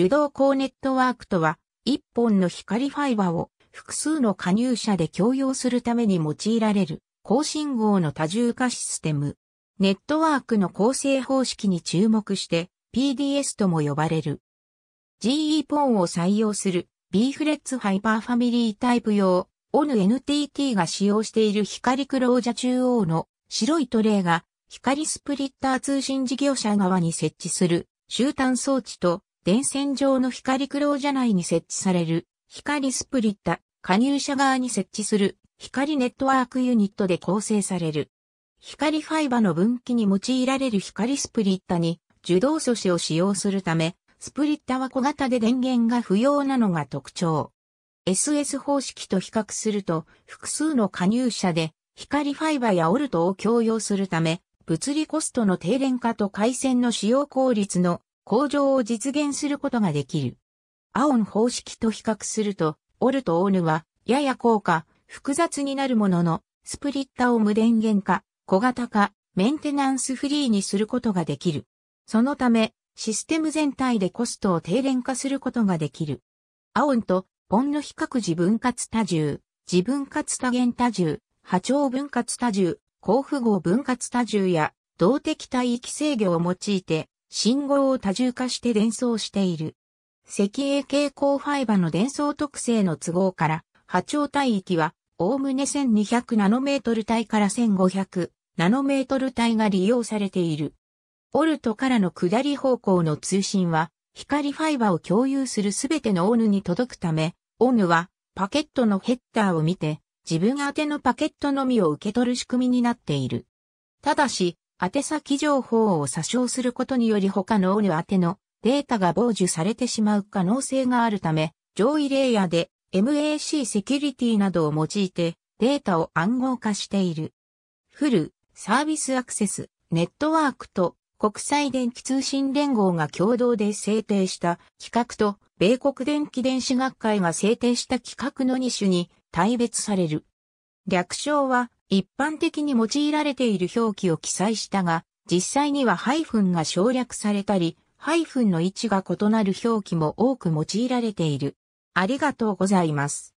受動光ネットワークとは、一本の光ファイバを複数の加入者で共用するために用いられる高信号の多重化システム。ネットワークの構成方式に注目して PDS とも呼ばれる。g e ポンを採用する B フレッツファイバーファミリータイプ用 ONNTT が使用している光クロージャ中央の白いトレイが光スプリッター通信事業者側に設置する終端装置と電線上の光クロージャ内に設置される光スプリッタ、加入者側に設置する光ネットワークユニットで構成される。光ファイバの分岐に用いられる光スプリッタに受動素子を使用するため、スプリッタは小型で電源が不要なのが特徴。SS 方式と比較すると複数の加入者で光ファイバーやオルトを共用するため、物理コストの低廉化と回線の使用効率の向上を実現することができる。アオン方式と比較すると、オルとオヌは、やや高価、複雑になるものの、スプリッタを無電源化、小型化、メンテナンスフリーにすることができる。そのため、システム全体でコストを低廉化することができる。アオンとポンの比較自分割多重、自分割多元多重、波長分割多重、高符号分割多重や動的帯域制御を用いて信号を多重化して伝送している。石英蛍光ファイバの伝送特性の都合から、波長帯域は、おおむね1200ナノメートル帯から1500ナノメートル帯が利用されている。オルトからの下り方向の通信は、光ファイバを共有するすべてのオヌに届くため、オヌはパケットのヘッダーを見て、自分宛てのパケットのみを受け取る仕組みになっている。ただし、宛先情報を詐称することにより他の o ル宛のデータが傍受されてしまう可能性があるため、上位レイヤーで MAC セキュリティなどを用いてデータを暗号化している。フル、サービスアクセス、ネットワークと国際電気通信連合が共同で制定した企画と米国電気電子学会が制定した企画の2種に大別される。略称は一般的に用いられている表記を記載したが、実際にはハイフンが省略されたり、ハイフンの位置が異なる表記も多く用いられている。ありがとうございます。